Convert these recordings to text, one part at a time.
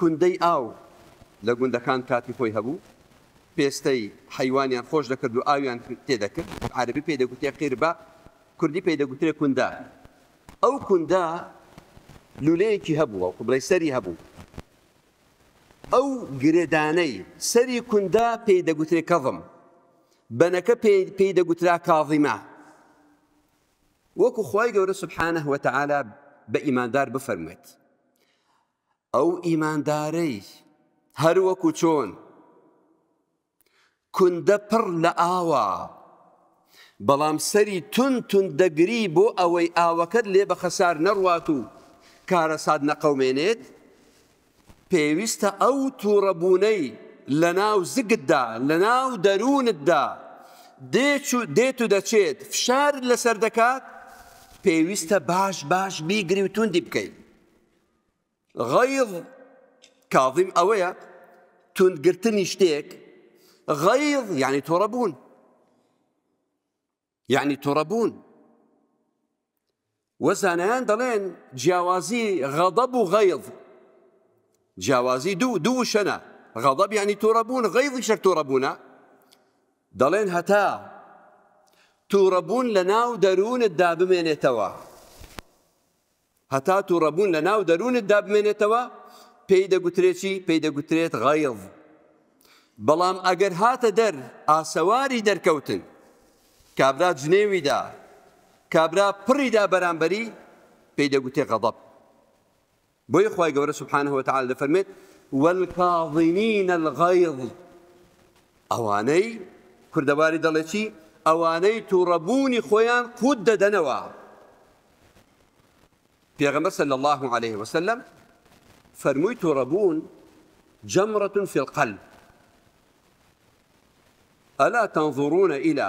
کوندەی ئاو لە گوندەکان کاتی خۆی هەبوو پێستەی حیوانیان خۆش دەکرد و ئاویان تێدەکرد عربی پێدەگوتێ قیر بە کوردی پێدەگوترێ کوندا ئەو کوندا هبو او قبلەی سەری هبو او گرێدانەی سەری کوندا پێی دەگوترێ کەڵم بەنەکە پێی دەگوترا کاظیما وكو خواي گەورە سبحانه وتعالى بإيمان دار بفەرمێت ئەو ئیماندارەی هەروەکو چۆن کوندە پڕ لە ئاوا بەڵام سەری تون تون دەگری بۆ ئەوەی ئاوەکەت لێ بە خەسار نەڕوات و کارەساد نەقەومێنێت پێویستە ئەو تووڕەبوونەی لە ناو زگتدا لە ناو دەروونتدا دێت و دەچێت فشار لەسەر دەکات پێویستە باش باش بیگری و توندی بکەیت غيظ كاظم أويا تند قرتني شتيك غيظ يعني تربون يعني تربون وزانان دلين جوازي غضب وغيظ جوازي دو دو شنا غضب يعني تربون غيظ شر تربونا دلين هتا تربون لنا ودرون الدابمين من هەتا و ڕەبوون لە ناو دەروونت دابمێنێتەوە پێی دەگوترێکی پێی دەگوترێت غایڵ بەڵام ئەگەر هاتە دەر ئاسەواری دەرکەوتن کابرا جنێویدا کابرا پڕیدا بەرامبەری پێی دەگوتێ غەڵب بۆی خی گەورە سوبحانەوە تعال لە فەرمێت والکاڵینینە الغایڵ ئەوانەی کوردەواری دەڵێکی ئەوانەی تووڕەبوونی خۆیان قوت دەدەنەوە بيغمبر صلى الله عليه وسلم فرميت ربون جمرة في القلب ألا تنظرون إلى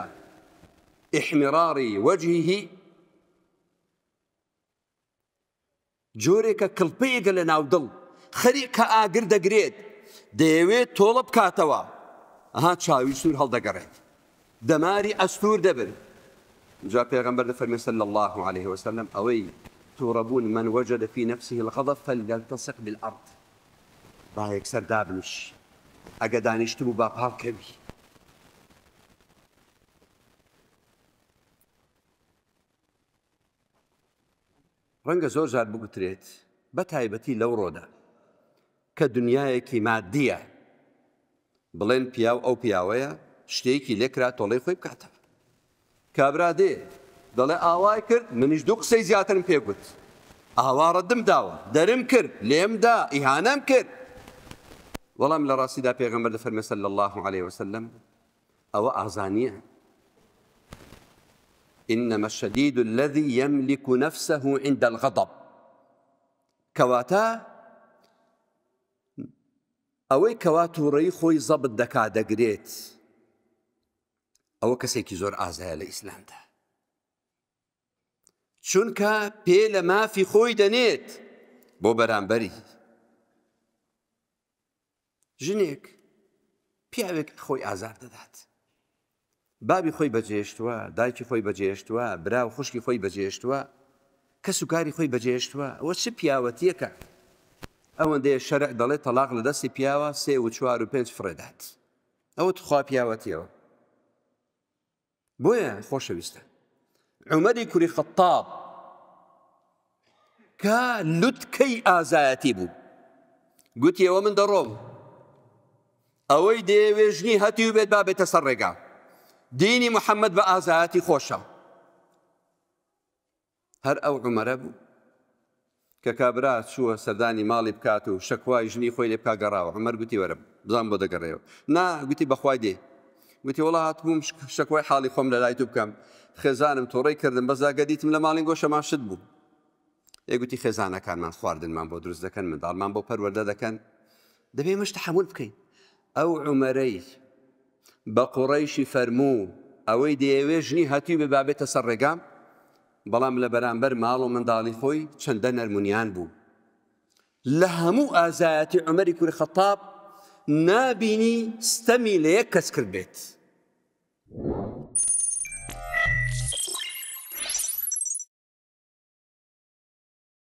إحمرار وجهه جۆرێکە کڵپەیەگە لە ناودڵ خەریک کە ئاگر دەگرێت طولب تۆڵە ها ئەها سور سوور هەڵدەگەڕێت دماري استور دبر جا پێغمبەر دە فەرمیێسن لە الله عليه وسلم أوي توربون من وجد في نفسه الغضب فليلتصق بالأرض با يكسر دابنش ئەگە دانیشتم و با پاڵکەوی ڕەنگە زۆر جار بگوترێت بە تایبەتی لەو ڕۆدا کە دنیایەکی مادیە بڵێن پیاو ئەو پیاوەیە شتێکی لێکرا تۆڵی خۆی بکاتەوە کابرا دێ دەڵێ ئاوای کرد منیش دوو قسەی زیاترم پێگوت ئاوارەدم داوە دەرم کرد دا ئیهانەم کرد وەڵام لە دا پێغمبەر دە فەرمەسە صلى الله عليه وسلم آوا اعزانيه إنما الشديد الذي يملك نفسه عند الغضب كواتا ئەوەی كواتو ريخو يزبط دكا دەگرێت او كسيكي زور ئازایە لە ده چونکە پێ لە مافی خۆی دەنێت بۆ بەرامبەری ژنێک پیاوێک خۆی ئازار دەدات بابی خۆی بەجێشتووە دایکی خۆی بەجێشتووە برا و خوشکی خۆی بەجێشتووە کە سوکاری خۆی بەجێشتووە ئەوە چ پیاوەتیەکە ئەوەندەیە شەرع دەڵێت تەلاق لە دەستی پیاوە سێ و چوار و پێنج فرێدات ئەوە تخوا پیاوەتیەوە بۆیە خۆشەویستە عمر کوری خطاب کە لوتکەی ئازایەتی بوو گوتیەوە من دەڕۆم ئەوەی دێوێژنی هەتی و هاتي وبيت باب تسرقا ديني محمد بآزاتي خوشا هر او عمر ابو ككابرات شو کە مالي بكاتو شكواي جني بکات و شەکوای ژنی خۆی لێ بکا گەڕاوە عمەر گوتی وەرە بزان بۆ دەگەڕێەوە نا گوتی بەخوای دێ گوتی وڵا هاتبووم شکوای حاڵی خۆم لە لای تو بکەم خێزانم تۆڕی کردم بەزا گەدیتم لە ماڵین گۆشەمان شت بوو ئێگوتی خێزانەکانمان من بۆ دروست دەکەن منداڵمان بۆ من دەکەن دەبێ مشت حمول بکەین ئەو عمەرەی بە قوڕیشی فەرموو ئەوەی دەیەوێ ژنی هەتووی بە بابێتە سەر ڕێگام بەڵام لە بەرامبەر ماڵ و منداڵی خۆی چەندە نەرمونیان بوو لە هەموو ئازایەتی عمەری کوور خەتاب نابینی ستەمی لە یەک کەس کرد بێت.